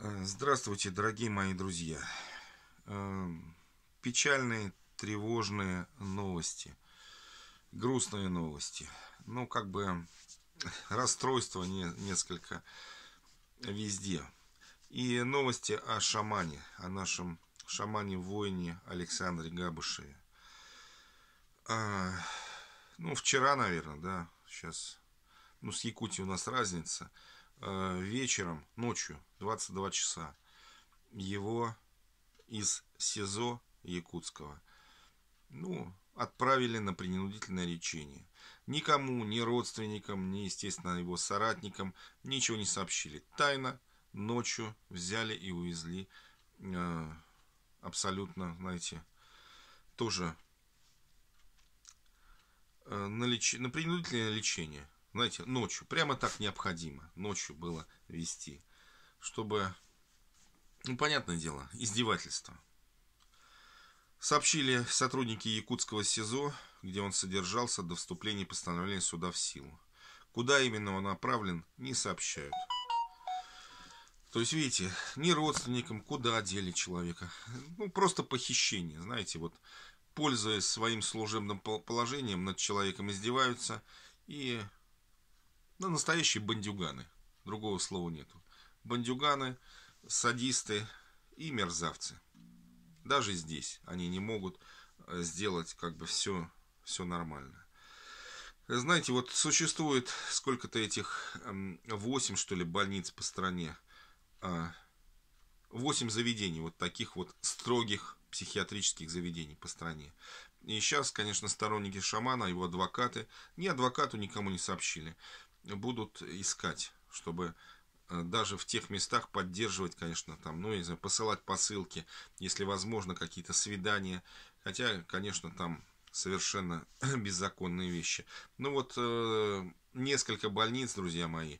Э, здравствуйте, дорогие мои друзья. Эм, печальные, тревожные новости. Грустные новости. Ну, как бы расстройство не, несколько везде. И новости о шамане, о нашем шамане-воине Александре Габышеве. А, ну, вчера, наверное, да, сейчас. Ну, с Якутией у нас разница – Э, вечером, ночью, 22 часа, его из СИЗО Якутского ну, отправили на принудительное лечение. Никому, ни родственникам, ни, естественно, его соратникам ничего не сообщили. Тайно ночью взяли и увезли э, абсолютно, знаете, тоже э, на, леч... на принудительное лечение знаете, ночью, прямо так необходимо ночью было вести, чтобы, ну, понятное дело, издевательство. Сообщили сотрудники якутского СИЗО, где он содержался до вступления постановления суда в силу. Куда именно он направлен, не сообщают. То есть, видите, ни родственникам, куда одели человека. Ну, просто похищение, знаете, вот пользуясь своим служебным положением, над человеком издеваются и ну, настоящие бандюганы. Другого слова нету. Бандюганы, садисты и мерзавцы. Даже здесь они не могут э, сделать как бы все, все нормально. Знаете, вот существует сколько-то этих 8, эм, что ли, больниц по стране. 8 а, заведений, вот таких вот строгих психиатрических заведений по стране. И сейчас, конечно, сторонники шамана, его адвокаты, ни адвокату никому не сообщили будут искать, чтобы э, даже в тех местах поддерживать, конечно, там, ну, не знаю, посылать посылки, если возможно, какие-то свидания. Хотя, конечно, там совершенно беззаконные вещи. Ну вот, э, несколько больниц, друзья мои,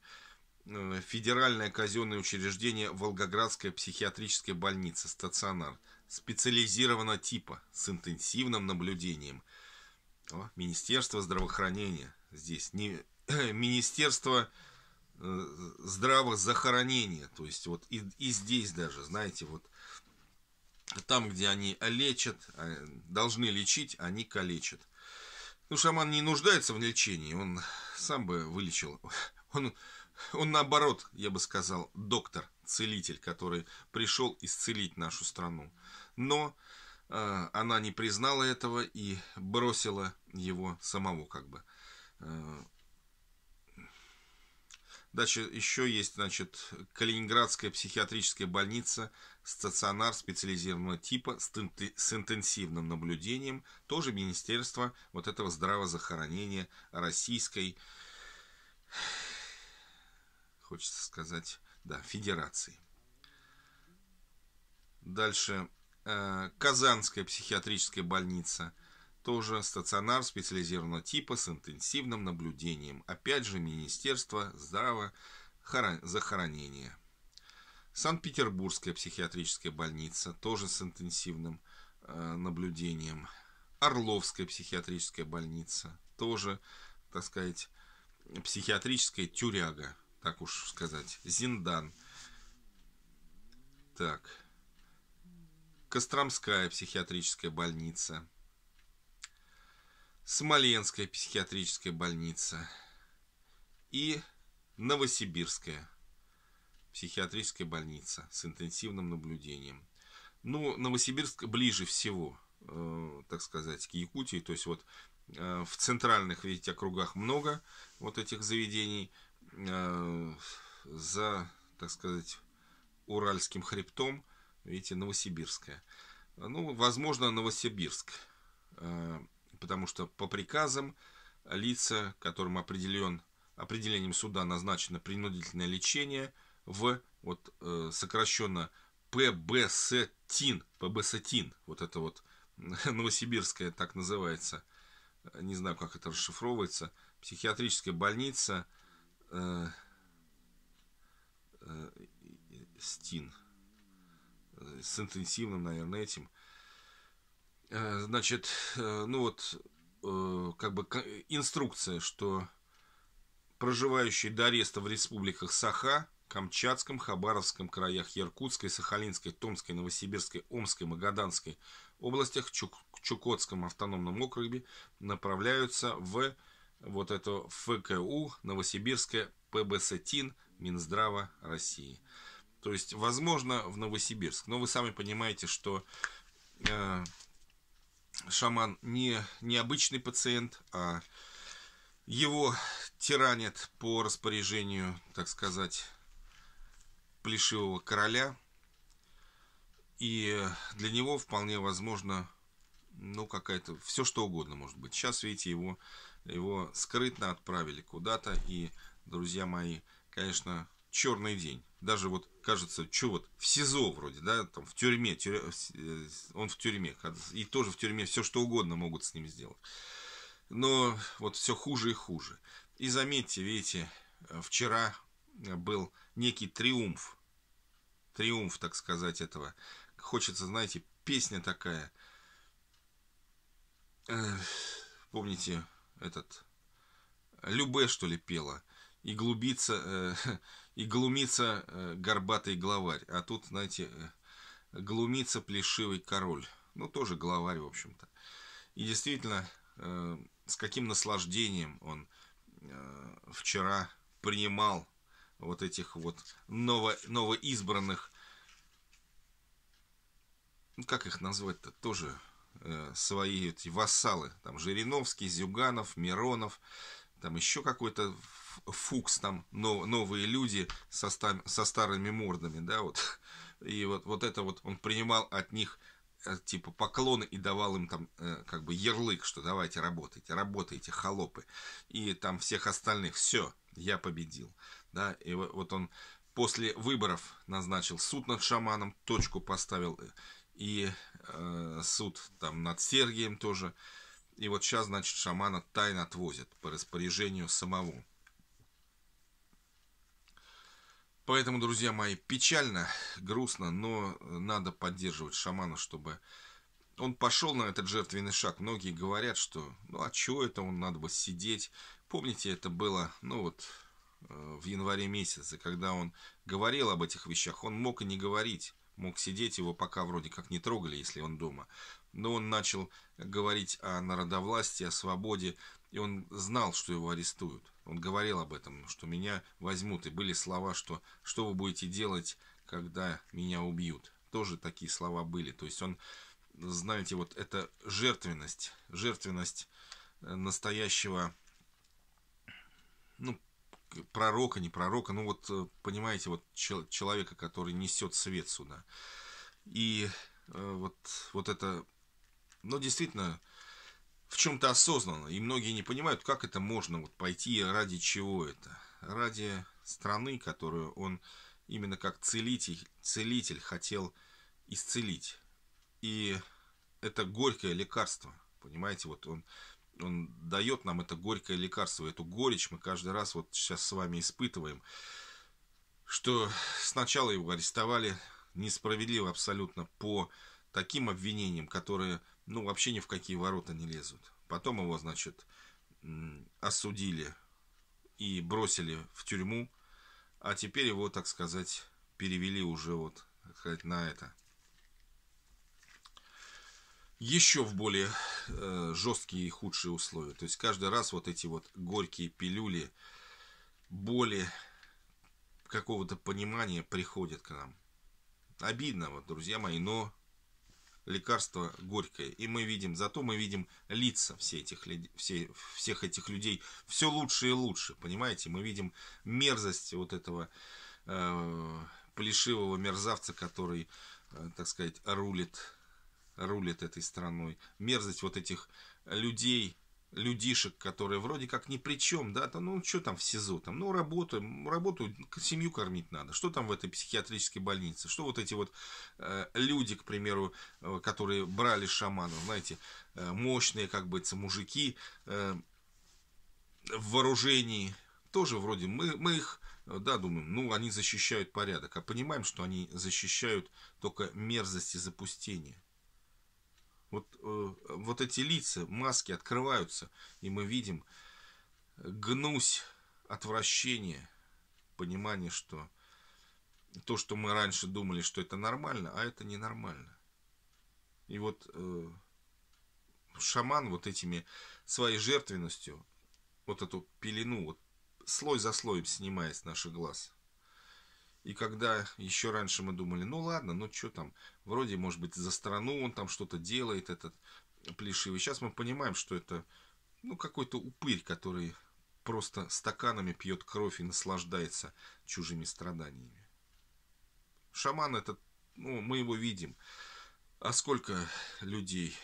э, федеральное казенное учреждение Волгоградская психиатрическая больница, стационар, специализированного типа, с интенсивным наблюдением. О, Министерство здравоохранения здесь не Э, Министерство э, здраво захоронения. То есть вот и, и здесь даже, знаете, вот там, где они лечат, а, должны лечить, они калечат. Ну, шаман не нуждается в лечении, он сам бы вылечил. Он, он наоборот, я бы сказал, доктор, целитель, который пришел исцелить нашу страну. Но э, она не признала этого и бросила его самого как бы. Э, Дальше еще есть, значит, Калининградская психиатрическая больница, стационар специализированного типа с интенсивным наблюдением, тоже Министерство вот этого здравозахоронения Российской, хочется сказать, да, Федерации. Дальше э, Казанская психиатрическая больница – тоже стационар специализированного типа с интенсивным наблюдением. Опять же, Министерство здраво захоронения. Санкт-Петербургская психиатрическая больница, тоже с интенсивным э, наблюдением. Орловская психиатрическая больница, тоже, так сказать, психиатрическая тюряга, так уж сказать, Зиндан. Так. Костромская психиатрическая больница, Смоленская психиатрическая больница и Новосибирская психиатрическая больница с интенсивным наблюдением. Ну, Новосибирск ближе всего, э, так сказать, к Якутии. То есть вот э, в центральных, видите, округах много вот этих заведений. Э, за, так сказать, Уральским хребтом, видите, Новосибирская. Ну, возможно, Новосибирск. Э, потому что по приказам лица, которым определен, определением суда назначено принудительное лечение в вот э, сокращенно ПБСТИН, ПБСТИН, вот это вот новосибирская так называется, э, не знаю, как это расшифровывается, психиатрическая больница э, э, СТИН э, с интенсивным, наверное, этим. Э, значит, э, ну вот, э, как бы инструкция, что проживающие до ареста в республиках Саха, Камчатском, Хабаровском краях Яркутской, Сахалинской, Томской, Новосибирской, Омской, Магаданской областях, Чук Чукотском автономном округе направляются в вот это ФКУ, Новосибирское ПБСТИН Минздрава России. То есть, возможно, в Новосибирск. Но вы сами понимаете, что э, шаман не необычный пациент, а его тиранят по распоряжению, так сказать, плешивого короля. И для него вполне возможно, ну, какая-то, все что угодно может быть. Сейчас, видите, его, его скрытно отправили куда-то. И, друзья мои, конечно, черный день. Даже вот, кажется, что вот в СИЗО вроде, да, там в тюрьме, тюрь... Э, э, он в тюрьме, и тоже в тюрьме все что угодно могут с ним сделать. Но вот все хуже и хуже. И заметьте, видите, э, вчера был некий триумф, триумф, так сказать, этого. Хочется, знаете, песня такая. Помните этот Любе, что ли, пела – и глубится, э, и глумится э, горбатый главарь. А тут, знаете, э, глумится плешивый король. Ну, тоже главарь, в общем-то. И действительно, с каким наслаждением он вчера принимал вот этих вот ново, новоизбранных, ну, как их назвать-то, тоже э, свои эти вассалы. Там Жириновский, Зюганов, Миронов, там еще какой-то фукс, там нов, новые люди со, ста, со старыми мордами, да, вот. И вот, вот это вот он принимал от них э, типа поклоны и давал им там э, как бы ярлык, что давайте работайте, работайте, холопы. И там всех остальных, все, я победил. Да, и вот, вот он после выборов назначил суд над шаманом, точку поставил, и э, суд там над Сергием тоже. Э, и вот сейчас, значит, шамана тайно отвозят по распоряжению самого. Поэтому, друзья мои, печально, грустно, но надо поддерживать шамана, чтобы он пошел на этот жертвенный шаг. Многие говорят, что ну а чего это он, надо бы сидеть. Помните, это было, ну вот, э, в январе месяце, когда он говорил об этих вещах, он мог и не говорить мог сидеть, его пока вроде как не трогали, если он дома. Но он начал говорить о народовластии, о свободе, и он знал, что его арестуют. Он говорил об этом, что меня возьмут, и были слова, что «что вы будете делать, когда меня убьют?» Тоже такие слова были, то есть он, знаете, вот это жертвенность, жертвенность э, настоящего ну, пророка, не пророка, ну вот, э, понимаете, вот человека, который несет свет сюда. И э, вот, вот это, ну, действительно, в чем-то осознанно. И многие не понимают, как это можно вот пойти, ради чего это. Ради страны, которую он именно как целитель, целитель хотел исцелить. И это горькое лекарство. Понимаете, вот он он дает нам это горькое лекарство, эту горечь мы каждый раз вот сейчас с вами испытываем, что сначала его арестовали несправедливо абсолютно по таким обвинениям, которые, ну, вообще ни в какие ворота не лезут. Потом его, значит, осудили и бросили в тюрьму, а теперь его, так сказать, перевели уже вот, так сказать, на это, еще в более э, жесткие и худшие условия. То есть каждый раз вот эти вот горькие пилюли, боли, какого-то понимания приходят к нам. Обидно, вот, друзья мои, но лекарство горькое. И мы видим, зато мы видим лица все этих, все, всех этих людей все лучше и лучше, понимаете? Мы видим мерзость вот этого э, плешивого мерзавца, который, э, так сказать, рулит рулит этой страной. Мерзость вот этих людей, людишек, которые вроде как ни при чем, да, то, ну что там в СИЗО, там, ну работу, работу, семью кормить надо, что там в этой психиатрической больнице, что вот эти вот э, люди, к примеру, э, которые брали шаманов, знаете, э, мощные, как бы, мужики э, в вооружении, тоже вроде мы, мы их, да, думаем, ну они защищают порядок, а понимаем, что они защищают только мерзость и запустение. Вот, э, вот эти лица, маски открываются, и мы видим гнусь, отвращение, понимание, что то, что мы раньше думали, что это нормально, а это ненормально. И вот э, шаман вот этими своей жертвенностью, вот эту пелену, вот слой за слоем снимает с наших глаз – и когда еще раньше мы думали, ну ладно, ну что там, вроде, может быть, за страну он там что-то делает, этот Плешивый. Сейчас мы понимаем, что это ну, какой-то упырь, который просто стаканами пьет кровь и наслаждается чужими страданиями. Шаман этот, ну, мы его видим. А сколько людей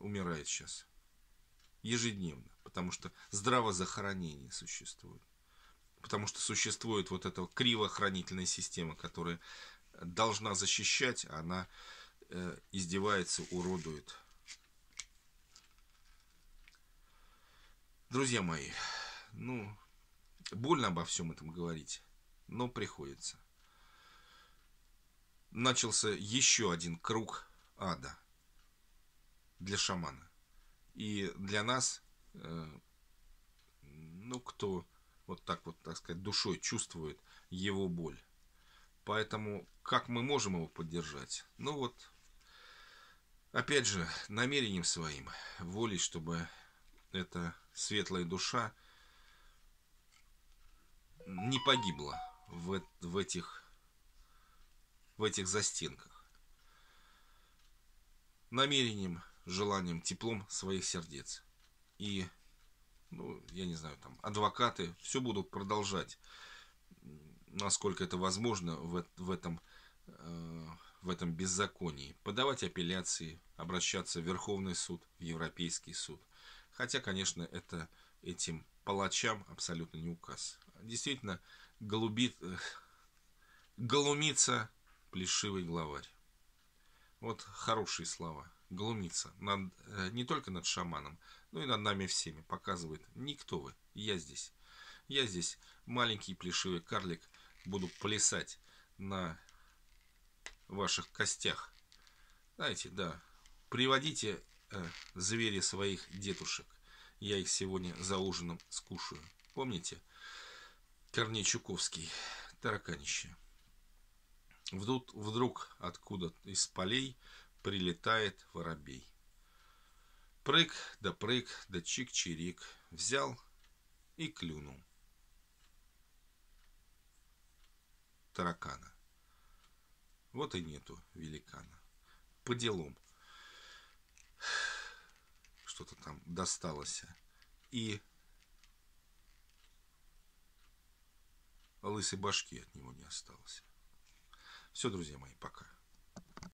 умирает сейчас? Ежедневно. Потому что здраво захоронение существует потому что существует вот эта кривохранительная система, которая должна защищать, а она э, издевается, уродует. Друзья мои, ну, больно обо всем этом говорить, но приходится. Начался еще один круг ада для шамана. И для нас, э, ну, кто вот так вот, так сказать, душой чувствует его боль. Поэтому как мы можем его поддержать? Ну вот, опять же, намерением своим, волей, чтобы эта светлая душа не погибла в, в, этих, в этих застенках. Намерением, желанием, теплом своих сердец. И ну, я не знаю, там, адвокаты, все будут продолжать, насколько это возможно в, в этом э, в этом беззаконии, подавать апелляции, обращаться в Верховный суд, в Европейский суд. Хотя, конечно, это этим палачам абсолютно не указ. Действительно, голубит, голумица плешивый главарь. Вот хорошие слова. голумица над, э, не только над шаманом, ну и над нами всеми показывает, никто вы, я здесь. Я здесь маленький плешивый карлик, буду плясать на ваших костях. Знаете, да, приводите э, звери своих детушек. Я их сегодня за ужином скушаю. Помните? Корней Чуковский, тараканище. Вдруг, вдруг откуда из полей прилетает воробей. Прыг да прыг да чик-чирик. Взял и клюнул. Таракана. Вот и нету великана. По делам. Что-то там досталось. И лысой башки от него не осталось. Все, друзья мои, пока.